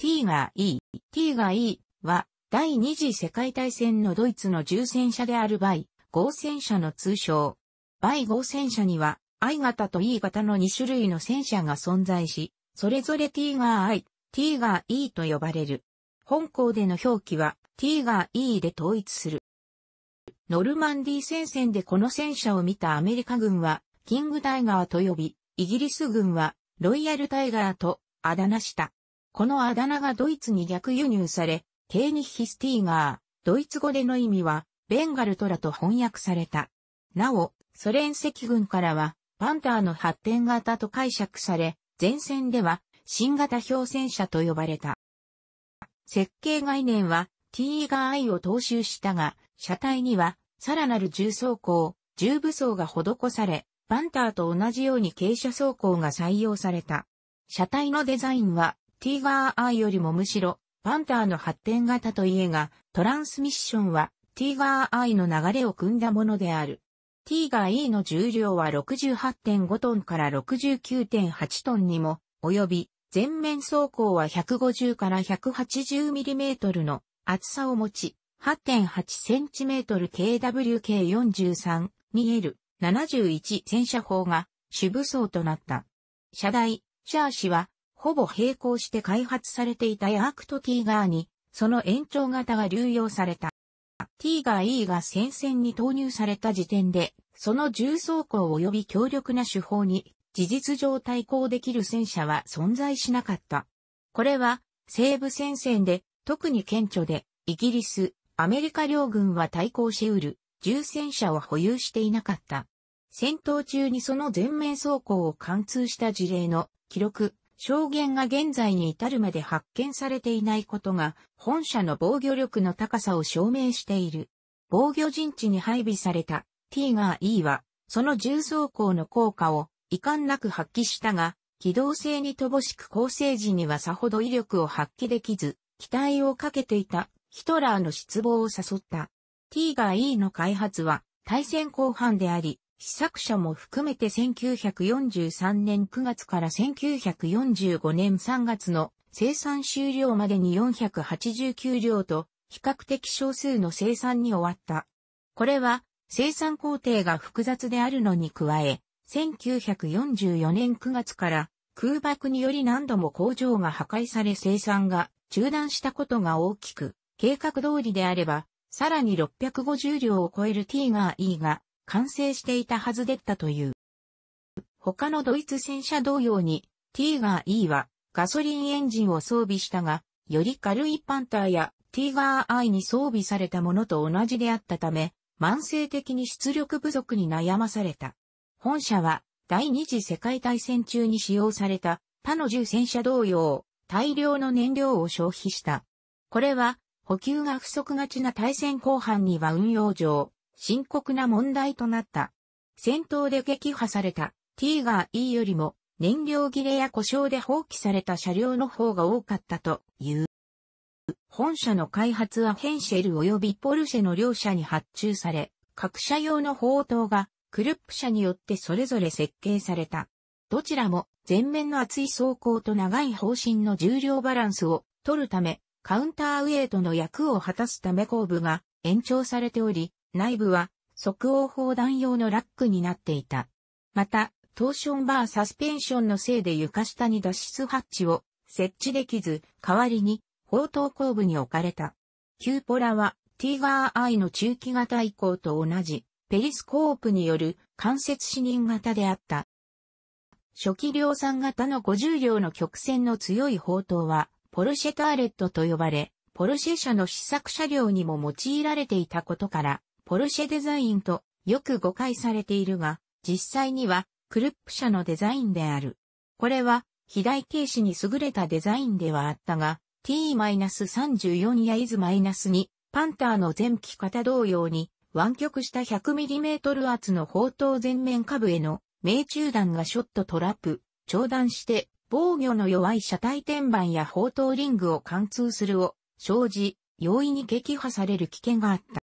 t が e、t が e は、第二次世界大戦のドイツの重戦車であるバイ、合戦車の通称。バイ合戦車には、I 型と E 型の2種類の戦車が存在し、それぞれ T が I、T が E と呼ばれる。本校での表記は T が E で統一する。ノルマンディ戦線でこの戦車を見たアメリカ軍は、キングタイガーと呼び、イギリス軍は、ロイヤルタイガーと、あだ名した。このあだ名がドイツに逆輸入され、ケーニヒスティーガー、ドイツ語での意味は、ベンガルトラと翻訳された。なお、ソ連赤軍からは、パンターの発展型と解釈され、前線では、新型標戦車と呼ばれた。設計概念は、ティーガー I を踏襲したが、車体には、さらなる重装甲、重武装が施され、パンターと同じように傾斜装甲が採用された。車体のデザインは、ティーガーアイよりもむしろ、パンターの発展型といえが、トランスミッションは、ティーガーアイの流れを組んだものである。ティーガー E の重量は68.5トンから69.8トンにも、及び、全面走行は150から 180mm の厚さを持ち、8.8cm KWK43-2L71 戦車砲が主武装となった。車台、シャーシはほぼ並行して開発されていたヤークとティーガーに、その延長型が流用された。ティーガー E が戦線に投入された時点で、その重装甲及び強力な手法に、事実上対抗できる戦車は存在しなかった。これは、西部戦線で、特に顕著で、イギリス、アメリカ両軍は対抗し得る、重戦車を保有していなかった。戦闘中にその全面走行を貫通した事例の記録、証言が現在に至るまで発見されていないことが、本社の防御力の高さを証明している。防御陣地に配備された T がガー E は、その重装甲の効果を遺憾なく発揮したが、機動性に乏しく構成時にはさほど威力を発揮できず、期待をかけていたヒトラーの失望を誘った。ティーガー E の開発は対戦後半であり、試作者も含めて1943年9月から1945年3月の生産終了までに489両と比較的少数の生産に終わった。これは生産工程が複雑であるのに加え、1944年9月から空爆により何度も工場が破壊され生産が中断したことが大きく、計画通りであれば、さらに650両を超える T が E が完成していたはずだったという。他のドイツ戦車同様に、ティーガー E はガソリンエンジンを装備したが、より軽いパンターやティーガー I に装備されたものと同じであったため、慢性的に出力不足に悩まされた。本社は第二次世界大戦中に使用された他の重戦車同様、大量の燃料を消費した。これは補給が不足がちな大戦後半には運用上、深刻な問題となった。戦闘で撃破されたティーガー E よりも燃料切れや故障で放棄された車両の方が多かったという。本社の開発はヘンシェル及びポルシェの両社に発注され、各社用の砲塔がクルップ社によってそれぞれ設計された。どちらも前面の厚い装甲と長い方針の重量バランスを取るため、カウンターウェイトの役を果たすため後部が延長されており、内部は即応砲弾用のラックになっていた。また、トーションバーサスペンションのせいで床下に脱出ハッチを設置できず、代わりに砲塔後部に置かれた。ューポラはティーガーアイの中期型以降と同じペリスコープによる間接視認型であった。初期量産型の50両の曲線の強い砲塔はポルシェターレットと呼ばれ、ポルシェ社の試作車両にも用いられていたことから、ポルシェデザインとよく誤解されているが、実際にはクルップ社のデザインである。これは、肥大形式に優れたデザインではあったが、T-34 や IS-2 パンターの前期型同様に湾曲した 100mm 厚の砲塔全面下部への命中弾がショットトラップ、長弾して防御の弱い車体天板や砲塔リングを貫通するを生じ、容易に撃破される危険があった。。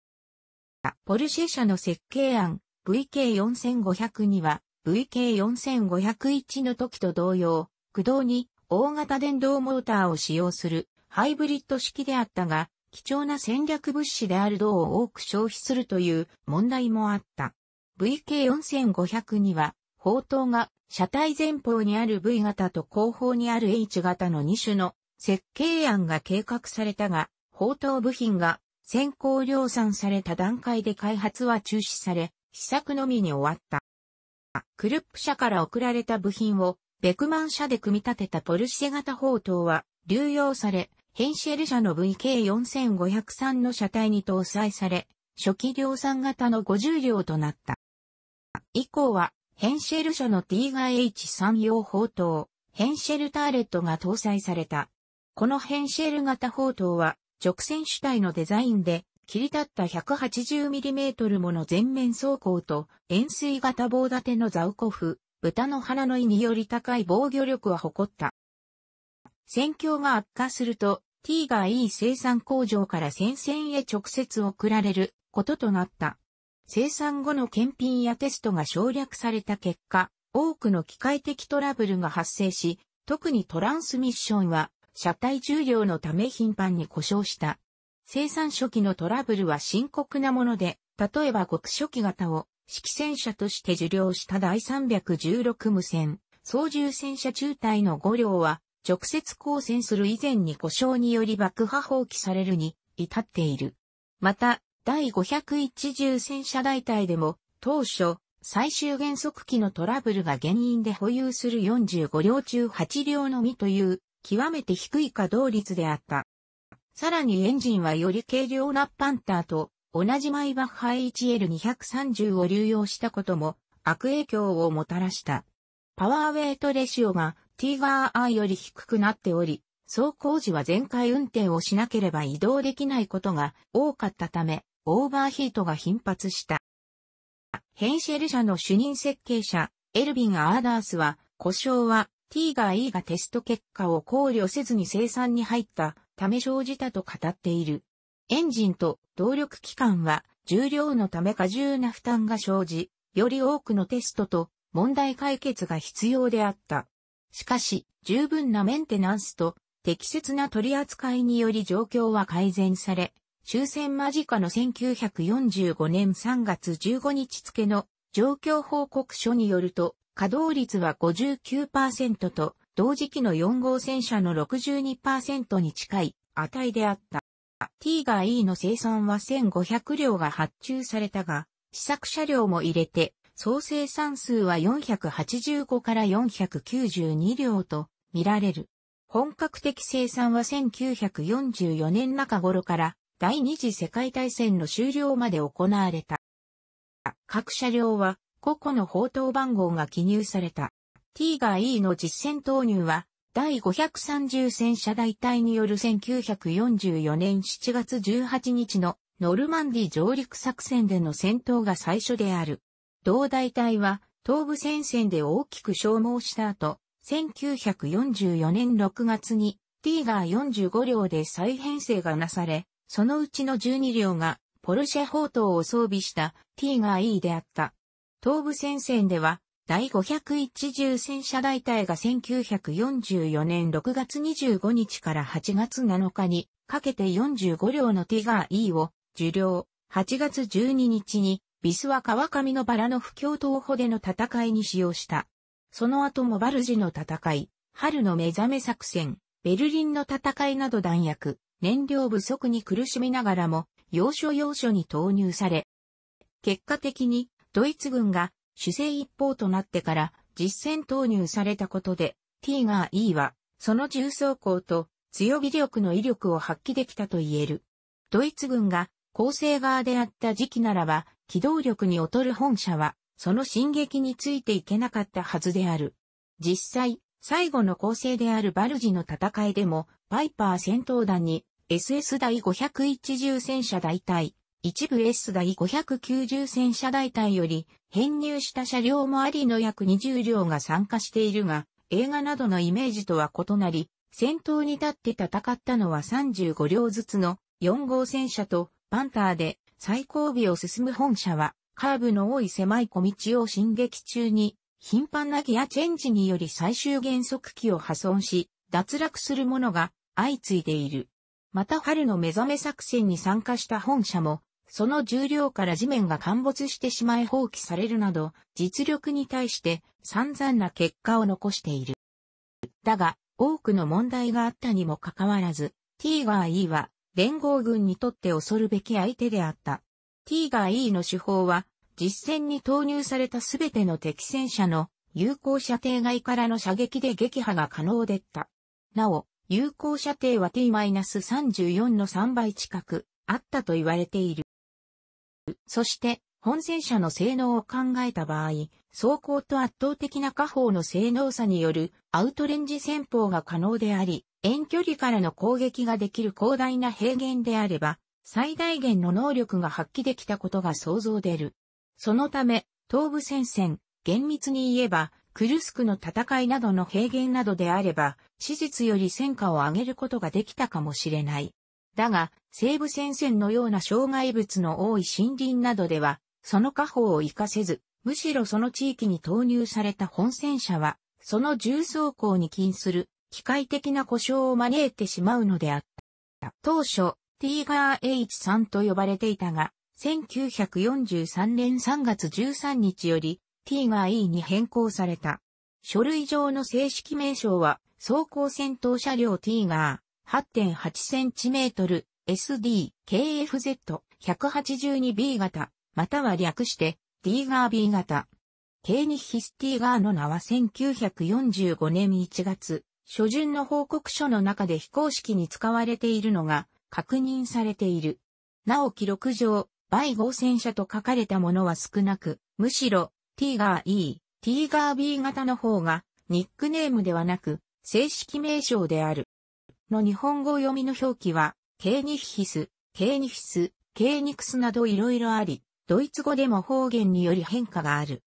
ポルシェ社の設計案 VK4500 には VK4501 の時と同様、駆動に大型電動モーターを使用するハイブリッド式であったが、貴重な戦略物資である銅を多く消費するという問題もあった。VK4500 には、砲塔が車体前方にある V 型と後方にある H 型の2種の設計案が計画されたが、砲塔部品が先行量産された段階で開発は中止され、試作のみに終わった。クルップ社から送られた部品を、ベクマン社で組み立てたポルシェ型砲塔は流用され、ヘンシェル社の VK4503 の車体に搭載され、初期量産型の50両となった。以降は、ヘンシェル社の T ガ H3 用砲塔、ヘンシェルターレットが搭載された。このヘンシェル型砲塔は、直線主体のデザインで、切り立った 180mm もの全面走行と、円錐型棒立てのザウコフ、豚の花の胃により高い防御力は誇った。戦況が悪化すると、T が E 生産工場から戦線へ直接送られることとなった。生産後の検品やテストが省略された結果、多くの機械的トラブルが発生し、特にトランスミッションは車体重量のため頻繁に故障した。生産初期のトラブルは深刻なもので、例えば極初期型を式戦車として受領した第316無線、操縦戦車中隊の5両は、直接交戦する以前に故障により爆破放棄されるに至っている。また、第501重戦車大隊でも、当初、最終減速機のトラブルが原因で保有する45両中8両のみという極めて低い稼働率であった。さらにエンジンはより軽量なパンターと同じマイバッハ HL230 を流用したことも悪影響をもたらした。パワーウェイトレシオがティガー I より低くなっており、走行時は全開運転をしなければ移動できないことが多かったため、オーバーヒートが頻発した。ヘンシェル社の主任設計者、エルビン・アーダースは、故障は T が E がテスト結果を考慮せずに生産に入ったため生じたと語っている。エンジンと動力機関は重量のため過重な負担が生じ、より多くのテストと問題解決が必要であった。しかし、十分なメンテナンスと適切な取り扱いにより状況は改善され、終戦間近の1945年3月15日付の状況報告書によると、稼働率は59%と、同時期の4号戦車の62%に近い値であった。ティーガー E の生産は1500両が発注されたが、試作車両も入れて、総生産数は485から492両と見られる。本格的生産は1944年中頃から第二次世界大戦の終了まで行われた。各車両は個々の砲塔番号が記入された。ティーガー E の実戦投入は、第530戦車大隊による1944年7月18日のノルマンディ上陸作戦での戦闘が最初である。同大隊は東部戦線で大きく消耗した後、1944年6月にティーガー45両で再編成がなされ、そのうちの12両がポルシェ砲塔を装備したティーガー E であった。東部戦線では、第501重戦車大隊が1944年6月25日から8月7日にかけて45両のティガー E を受領。8月12日にビスは川上のバラの不況東保での戦いに使用した。その後もバルジの戦い、春の目覚め作戦、ベルリンの戦いなど弾薬、燃料不足に苦しみながらも、要所要所に投入され、結果的にドイツ軍が主勢一方となってから実戦投入されたことで、ティーガー E は、その重装甲と強気力の威力を発揮できたと言える。ドイツ軍が構成側であった時期ならば、機動力に劣る本社は、その進撃についていけなかったはずである。実際、最後の構成であるバルジの戦いでも、パイパー戦闘団に SS 第501重戦車大隊、一部 S 台590戦車大隊より編入した車両もありの約20両が参加しているが、映画などのイメージとは異なり、戦闘に立って戦ったのは35両ずつの4号戦車とパンターで最後尾を進む本車は、カーブの多い狭い小道を進撃中に、頻繁なギアチェンジにより最終減速機を破損し、脱落するものが相次いでいる。また春の目覚め作戦に参加した本社も、その重量から地面が陥没してしまい放棄されるなど、実力に対して散々な結果を残している。だが、多くの問題があったにもかかわらず、ティーガー E は連合軍にとって恐るべき相手であった。ティーガー E の手法は、実戦に投入されたすべての敵戦車の有効射程外からの射撃で撃破が可能でった。なお、有効射程は T-34 の3倍近くあったと言われている。そして、本戦車の性能を考えた場合、走行と圧倒的な火砲の性能差によるアウトレンジ戦法が可能であり、遠距離からの攻撃ができる広大な平原であれば、最大限の能力が発揮できたことが想像出る。そのため、東部戦線、厳密に言えば、クルスクの戦いなどの平原などであれば、史実より戦果を上げることができたかもしれない。だが、西部戦線のような障害物の多い森林などでは、その火砲を活かせず、むしろその地域に投入された本戦車は、その重装甲に近する機械的な故障を招いてしまうのであった。当初、ティーガー H3 と呼ばれていたが、1943年3月13日より、ティーガー E に変更された。書類上の正式名称は、装甲戦闘車両ティーガ 8.8cm、SD、KFZ、182B 型、または略して、D ガー B 型。ケーニヒスティーガーの名は1945年1月、初旬の報告書の中で非公式に使われているのが確認されている。なお記録上、バイ合戦車と書かれたものは少なく、むしろ、ティーガー E、ティーガー B 型の方が、ニックネームではなく、正式名称である。の日本語読みの表記は、ケーニヒヒス、ケーニヒス、ケーニクスなどいろいろあり、ドイツ語でも方言により変化がある。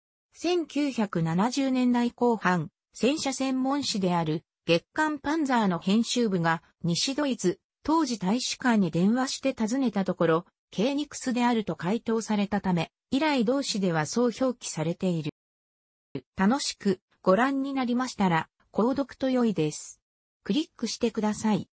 1970年代後半、戦車専門誌である月刊パンザーの編集部が西ドイツ、当時大使館に電話して尋ねたところ、ケーニクスであると回答されたため、以来同誌ではそう表記されている。楽しくご覧になりましたら、購読と良いです。クリックしてください。